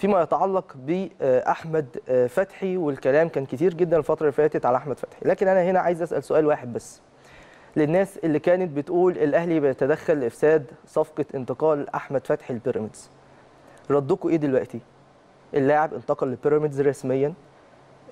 فيما يتعلق باحمد آه، فتحي والكلام كان كتير جدا الفتره اللي فاتت على احمد فتحي لكن انا هنا عايز اسال سؤال واحد بس للناس اللي كانت بتقول الاهلي بيتدخل لافساد صفقه انتقال احمد فتحي لبيراميدز ردكم ايه دلوقتي اللاعب انتقل لبيراميدز رسميا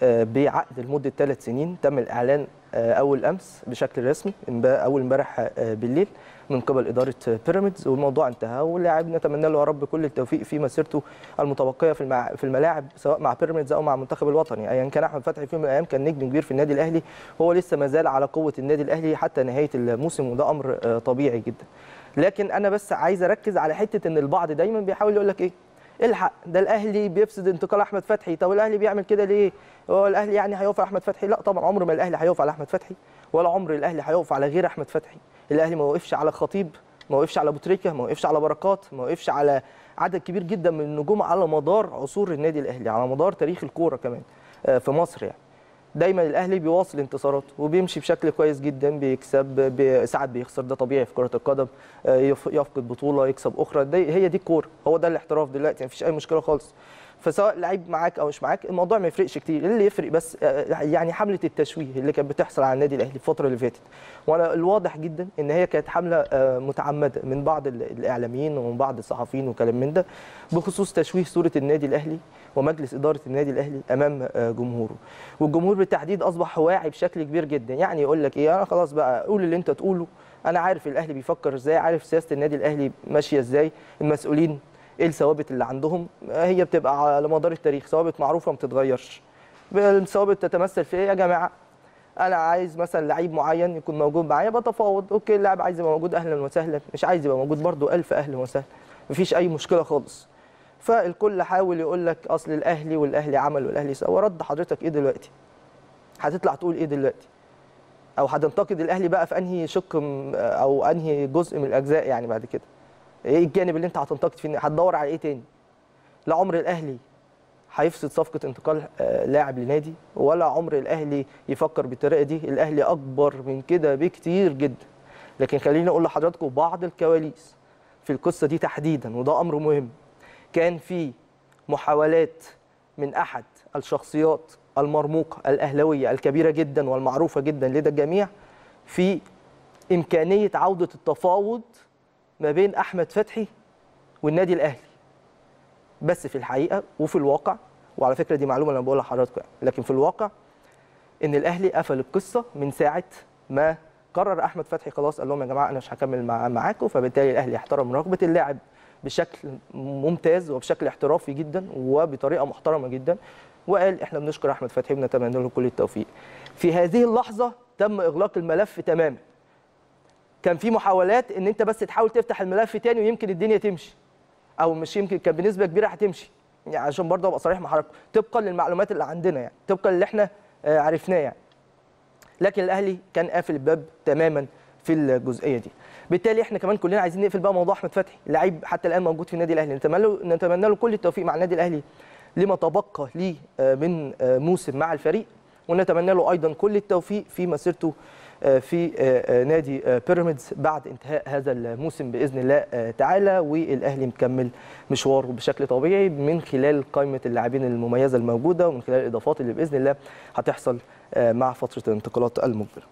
آه، بعقد لمده ثلاث سنين تم الاعلان آه، اول امس بشكل رسمي اول امبارح آه، بالليل من قبل اداره بيراميدز والموضوع انتهى واللاعب نتمنى له يا رب كل التوفيق في مسيرته المتبقيه في في الملاعب سواء مع بيراميدز او مع المنتخب الوطني ايا كان احمد فتحي في يوم من الايام كان نجم كبير في النادي الاهلي هو لسه ما زال على قوه النادي الاهلي حتى نهايه الموسم وده امر طبيعي جدا لكن انا بس عايز اركز على حته ان البعض دايما بيحاول يقول لك ايه الحق ده الاهلي بيفسد انتقال احمد فتحي طب الاهلي بيعمل كده ليه هو الاهلي يعني هيوقف على احمد فتحي لا طبعا عمر ما الاهلي هيوقف على احمد فتحي ولا عمر الاهلي هيوقف على غير احمد فتحي الاهلي ما وقفش على خطيب ما وقفش على بوتريكا ما وقفش على بركات ما وقفش على عدد كبير جدا من النجوم على مدار عصور النادي الاهلي على مدار تاريخ الكوره كمان آه، في مصر يعني دايما الاهلي بيواصل انتصاراته وبيمشي بشكل كويس جدا بيكسب ساعات بيخسر ده طبيعي في كره القدم آه، يفقد بطوله يكسب اخرى هي دي الكوره هو ده الاحتراف دلوقتي مفيش اي مشكله خالص فسواء لعيب معاك او مش معاك الموضوع ما يفرقش كتير اللي يفرق بس آه، آه، يعني حمله التشويه اللي كانت بتحصل على النادي الاهلي الفتره اللي فاتت وانا الواضح جدا ان هي كانت حمله آه، متعمده من بعض الاعلاميين ومن بعض الصحفيين وكلام من ده بخصوص تشويه صوره النادي الاهلي ومجلس اداره النادي الاهلي امام جمهوره والجمهور بالتحديد اصبح واعي بشكل كبير جدا يعني يقول لك ايه انا خلاص بقى قول اللي انت تقوله انا عارف الاهلي بيفكر ازاي عارف سياسه النادي الاهلي ماشيه ازاي المسؤولين ايه الثوابت اللي عندهم آه، هي بتبقى على مدار التاريخ ثوابت معروفه ما بتتغيرش الثوابت تتمثل في ايه يا جماعه انا عايز مثلا لعيب معين يكون موجود معايا بتفاوض اوكي اللاعب عايز يبقى موجود اهلا وسهلا مش عايز يبقى موجود برده الف اهلا وسهلا مفيش اي مشكله خالص فالكل حاول يقول لك اصل الاهلي والاهلي عمل والاهلي سوى رد حضرتك ايه دلوقتي هتطلع تقول ايه دلوقتي او هتنتقد الاهلي بقى في انهي شق او انهي جزء من الاجزاء يعني بعد كده ايه الجانب اللي انت هتنتقد فيه هتدور على ايه تاني لا عمر الاهلي هيفسد صفقه انتقال آه، لاعب لنادي ولا عمر الاهلي يفكر بالطريقه دي الاهلي اكبر من كده بكتير جدا لكن خليني اقول لحضراتكم بعض الكواليس في القصه دي تحديدا وده امر مهم كان في محاولات من احد الشخصيات المرموقه الاهلاويه الكبيره جدا والمعروفه جدا لدى الجميع في امكانيه عوده التفاوض ما بين احمد فتحي والنادي الاهلي بس في الحقيقه وفي الواقع وعلى فكره دي معلومه انا بقولها لحضراتكم لكن في الواقع ان الاهلي قفل القصه من ساعه ما قرر احمد فتحي خلاص قال لهم يا جماعه انا مش هكمل معاكم فبالتالي الاهلي احترم رغبه اللاعب بشكل ممتاز وبشكل احترافي جدا وبطريقه محترمه جدا وقال احنا بنشكر احمد فتحي بنتمنى له كل التوفيق. في هذه اللحظه تم اغلاق الملف تماما كان في محاولات ان انت بس تحاول تفتح الملف تاني ويمكن الدنيا تمشي او مش يمكن كان بنسبه كبيره هتمشي يعني عشان برضه ابقى صريح مع حضرتك طبقا للمعلومات اللي عندنا يعني طبقا اللي احنا آه، عرفناه يعني لكن الاهلي كان قافل الباب تماما في الجزئيه دي بالتالي احنا كمان كلنا عايزين نقفل بقى موضوع احمد فتحي لعيب حتى الان موجود في النادي الاهلي نتمنى له نتمنى له كل التوفيق مع النادي الاهلي لما تبقى ليه آه، من آه، موسم مع الفريق ونتمنى له ايضا كل التوفيق في مسيرته آه، في آه، آه، نادي بيراميدز بعد انتهاء هذا الموسم باذن الله تعالى والاهلي مكمل مشواره بشكل طبيعي من خلال قائمه اللاعبين المميزه الموجوده ومن خلال الاضافات اللي باذن الله هتحصل مع فتره الانتقالات المقبله